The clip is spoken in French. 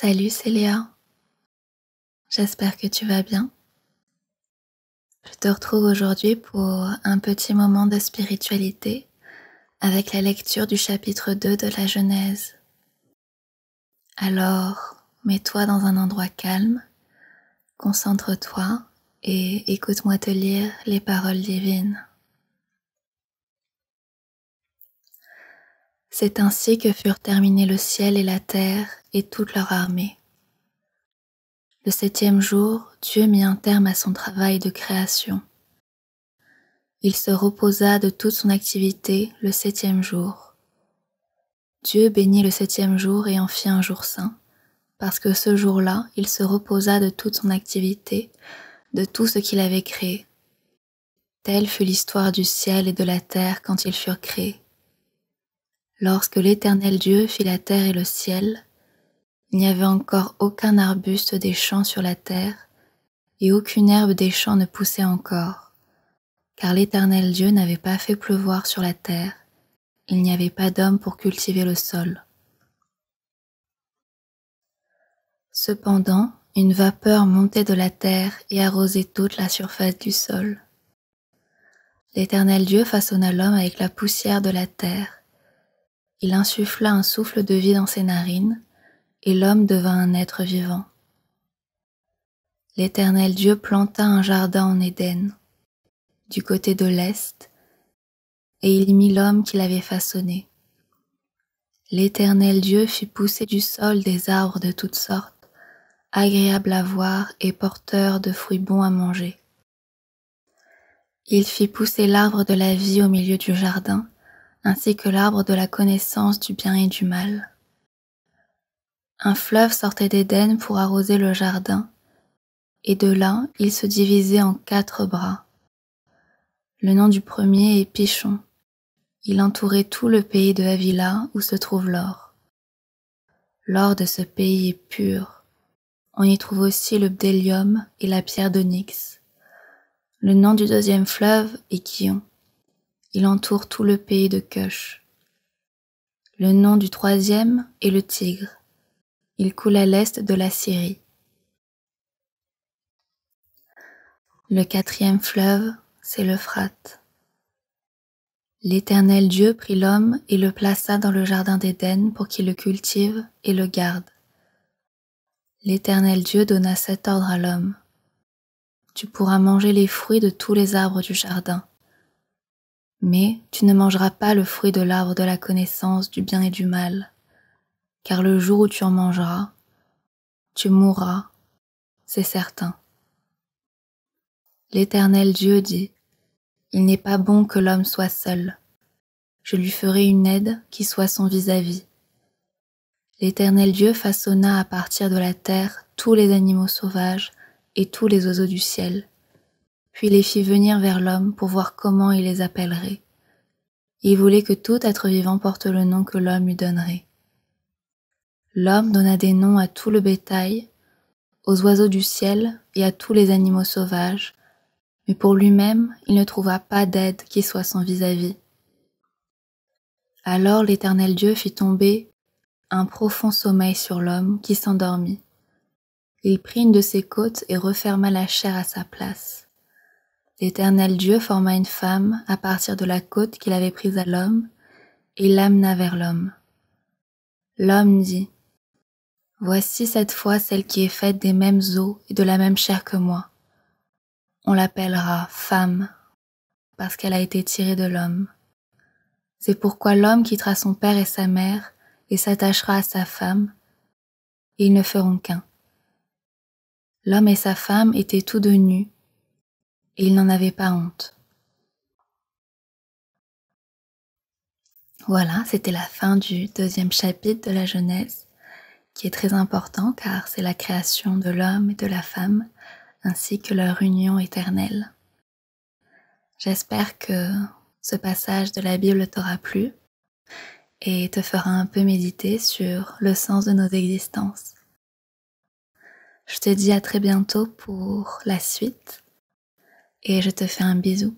Salut, c'est J'espère que tu vas bien. Je te retrouve aujourd'hui pour un petit moment de spiritualité avec la lecture du chapitre 2 de la Genèse. Alors, mets-toi dans un endroit calme, concentre-toi et écoute-moi te lire les paroles divines. C'est ainsi que furent terminés le ciel et la terre et toute leur armée. Le septième jour, Dieu mit un terme à son travail de création. Il se reposa de toute son activité le septième jour. Dieu bénit le septième jour et en fit un jour saint, parce que ce jour-là, il se reposa de toute son activité, de tout ce qu'il avait créé. Telle fut l'histoire du ciel et de la terre quand ils furent créés. Lorsque l'Éternel Dieu fit la terre et le ciel, il n'y avait encore aucun arbuste des champs sur la terre, et aucune herbe des champs ne poussait encore, car l'Éternel Dieu n'avait pas fait pleuvoir sur la terre, il n'y avait pas d'homme pour cultiver le sol. Cependant, une vapeur montait de la terre et arrosait toute la surface du sol. L'Éternel Dieu façonna l'homme avec la poussière de la terre il insuffla un souffle de vie dans ses narines, et l'homme devint un être vivant. L'Éternel Dieu planta un jardin en Éden, du côté de l'Est, et il mit l'homme qu'il avait façonné. L'Éternel Dieu fit pousser du sol des arbres de toutes sortes, agréables à voir et porteurs de fruits bons à manger. Il fit pousser l'arbre de la vie au milieu du jardin, ainsi que l'arbre de la connaissance du bien et du mal. Un fleuve sortait d'Éden pour arroser le jardin, et de là il se divisait en quatre bras. Le nom du premier est Pichon. Il entourait tout le pays de Avila où se trouve l'or. L'or de ce pays est pur. On y trouve aussi le bdélium et la pierre d'onyx. Le nom du deuxième fleuve est Kion il entoure tout le pays de Kush. Le nom du troisième est le Tigre. Il coule à l'est de la Syrie. Le quatrième fleuve, c'est l'Euphrate. L'Éternel Dieu prit l'homme et le plaça dans le jardin d'Éden pour qu'il le cultive et le garde. L'Éternel Dieu donna cet ordre à l'homme. Tu pourras manger les fruits de tous les arbres du jardin, mais tu ne mangeras pas le fruit de l'arbre de la connaissance du bien et du mal, car le jour où tu en mangeras, tu mourras, c'est certain. L'Éternel Dieu dit, Il n'est pas bon que l'homme soit seul. Je lui ferai une aide qui soit son vis-à-vis. L'Éternel Dieu façonna à partir de la terre tous les animaux sauvages et tous les oiseaux du ciel puis les fit venir vers l'homme pour voir comment il les appellerait. Il voulait que tout être vivant porte le nom que l'homme lui donnerait. L'homme donna des noms à tout le bétail, aux oiseaux du ciel et à tous les animaux sauvages, mais pour lui-même il ne trouva pas d'aide qui soit son vis à -vis. Alors l'Éternel Dieu fit tomber un profond sommeil sur l'homme qui s'endormit. Il prit une de ses côtes et referma la chair à sa place. L'Éternel Dieu forma une femme à partir de la côte qu'il avait prise à l'homme et l'amena vers l'homme. L'homme dit, Voici cette fois celle qui est faite des mêmes os et de la même chair que moi. On l'appellera femme parce qu'elle a été tirée de l'homme. C'est pourquoi l'homme quittera son père et sa mère et s'attachera à sa femme. Et ils ne feront qu'un. L'homme et sa femme étaient tous deux nus et il n'en avait pas honte. Voilà, c'était la fin du deuxième chapitre de la Genèse, qui est très important car c'est la création de l'homme et de la femme, ainsi que leur union éternelle. J'espère que ce passage de la Bible t'aura plu et te fera un peu méditer sur le sens de nos existences. Je te dis à très bientôt pour la suite et je te fais un bisou.